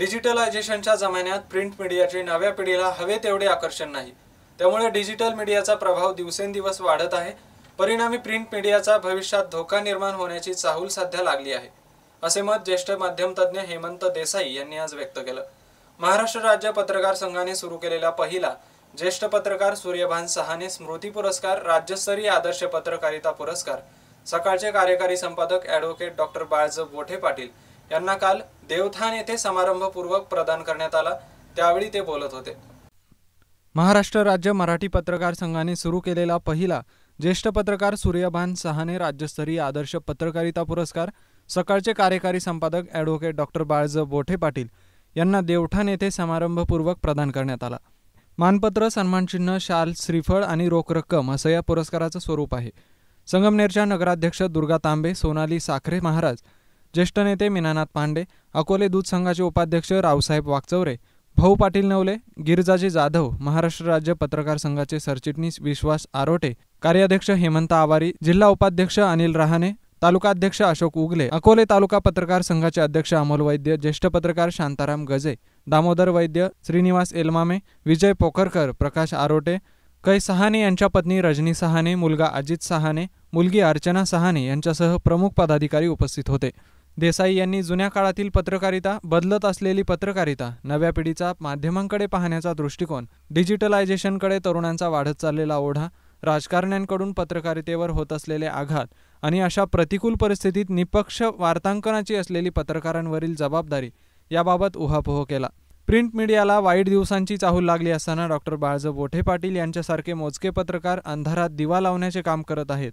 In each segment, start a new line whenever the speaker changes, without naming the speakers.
डिजिटलायझेशनच्या जमान्यात प्रिंट मीडियाचे नव्या पिढीला हवे तेवढे आकर्षण नाही त्यामुळे डिजिटल मीडियाचा प्रभाव दिवसेंदिवस वाढत आहे परिणामी प्रिंट मीडियाचा भविष्यात धोका निर्माण होण्याची चाहूल सध्या लागली आहे असे मत ज्येष्ठ तज्ञ हेमंत देसाई यांनी आज व्यक्त केलं महाराष्ट्र राज्य पत्रकार संघाने सुरू केलेला पहिला ज्येष्ठ पत्रकार सूर्यभान सहाने स्मृती पुरस्कार राज्यस्तरीय आदर्श पत्रकारिता पुरस्कार सकाळचे कार्यकारी संपादक ॲडव्होकेट डॉक्टर बाळजब बोठे पाटील यांना काल देवथान येथे समारंभपूर्वक प्रदान करण्यात आला त्यावेळी ते बोलत होते महाराष्ट्र राज्य मराठी पत्रकार संघाने सुरू केलेला पहिला ज्येष्ठ पत्रकार सूर्यभान सहाने राज्यस्तरीय आदर्श पत्रकारिता पुरस्कार सकाळचे कार्यकारी संपादक ॲडव्होकेट डॉक्टर बाळज बोठे पाटील यांना देवठाण येथे समारंभपूर्वक प्रदान करण्यात आला मानपत्र सन्मानचिन्ह शाल श्रीफळ आणि रोख रक्कम असं या पुरस्काराचं स्वरूप आहे संगमनेरच्या नगराध्यक्ष दुर्गा तांबे सोनाली साखरे महाराज ज्येष्ठ नेते मीनानाथ पांडे अकोले दूध संघाचे उपाध्यक्ष रावसाहेब वाकचौरे भाऊ पाटील नवले गिरजाजी जाधव महाराष्ट्र राज्य पत्रकार संघाचे सरचिटणीस विश्वास आरोटे कार्याध्यक्ष हेमंत आवारी जिल्हा उपाध्यक्ष अनिल रहाणे तालुकाध्यक्ष अशोक उगले अकोले तालुका पत्रकार संघाचे अध्यक्ष अमोल वैद्य ज्येष्ठ पत्रकार शांताराम गजे दामोदर वैद्य श्रीनिवास एलमामे विजय पोखरकर प्रकाश आरोटे कै सहाने यांच्या पत्नी रजनी सहाने मुलगा अजित सहाने मुलगी अर्चना सहाने यांच्यासह प्रमुख पदाधिकारी उपस्थित होते देसाई यांनी जुन्या काळातील पत्रकारिता बदलत असलेली पत्रकारिता नव्या पिढीचा माध्यमांकडे पाहण्याचा दृष्टिकोन डिजिटलायझेशनकडे तरुणांचा वाढत चाललेला ओढा राजकारण्यांकडून पत्रकारितेवर होत असलेले आघात आणि अशा प्रतिकूल परिस्थितीत निपक्ष वार्तांकनाची असलेली पत्रकारांवरील जबाबदारी याबाबत उहापोह केला प्रिंट मीडियाला वाईट दिवसांची चाहूल लागली असताना डॉक्टर बाळजब बोठे पाटील यांच्यासारखे मोजके पत्रकार अंधारात दिवा लावण्याचे काम करत आहेत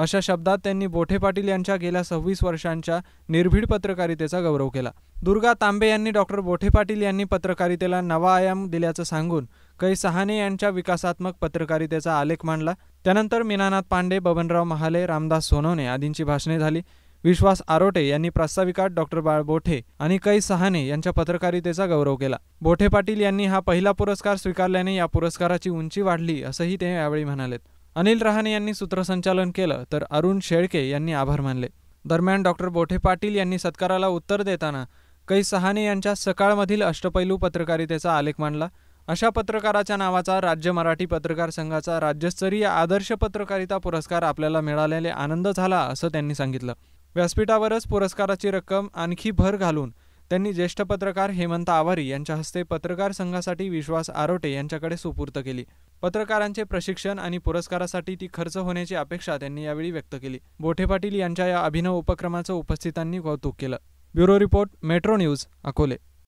अशा शब्दात त्यांनी बोठे पाटील यांच्या गेल्या सव्वीस वर्षांच्या निर्भीड पत्रकारितेचा गौरव केला दुर्गा तांबे यांनी डॉक्टर बोठे पाटील यांनी पत्रकारितेला नवा आयाम दिल्याचं सांगून कै सहाने यांच्या विकासात्मक पत्रकारितेचा आलेख मांडला त्यानंतर मीनानाथ पांडे बबनराव महाले रामदास सोनवणे आदींची भाषणे झाली विश्वास आरोटे यांनी प्रास्ताविकात डॉक्टर बाळ बोठे आणि कै सहाने यांच्या पत्रकारितेचा गौरव केला बोठे पाटील यांनी हा पहिला पुरस्कार स्वीकारल्याने या पुरस्काराची उंची वाढली असंही ते यावेळी म्हणालेत अनिल रहाणे यांनी सूत्रसंचालन केलं तर अरुण शेळके यांनी आभार मानले दरम्यान डॉक्टर बोठे पाटील यांनी सत्काराला उत्तर देताना कै सहाने यांच्या सकाळमधील अष्टपैलू पत्रकारितेचा आलेख मांडला अशा पत्रकाराच्या नावाचा राज्य मराठी पत्रकार संघाचा राज्यस्तरीय आदर्श पत्रकारिता पुरस्कार आपल्याला मिळालेले आनंद झाला असं त्यांनी सांगितलं व्यासपीठावरच पुरस्काराची रक्कम आणखी भर घालून त्यांनी ज्येष्ठ पत्रकार हेमंत आवारी यांच्या हस्ते पत्रकार संघासाठी विश्वास आरोटे यांच्याकडे सुपूर्त केली पत्रकारांचे प्रशिक्षण आणि पुरस्कारासाठी ती खर्च होण्याची अपेक्षा त्यांनी यावेळी व्यक्त केली बोठे पाटील यांच्या या अभिनव उपक्रमाचं उपस्थितांनी कौतुक केलं bureau report metro news Akole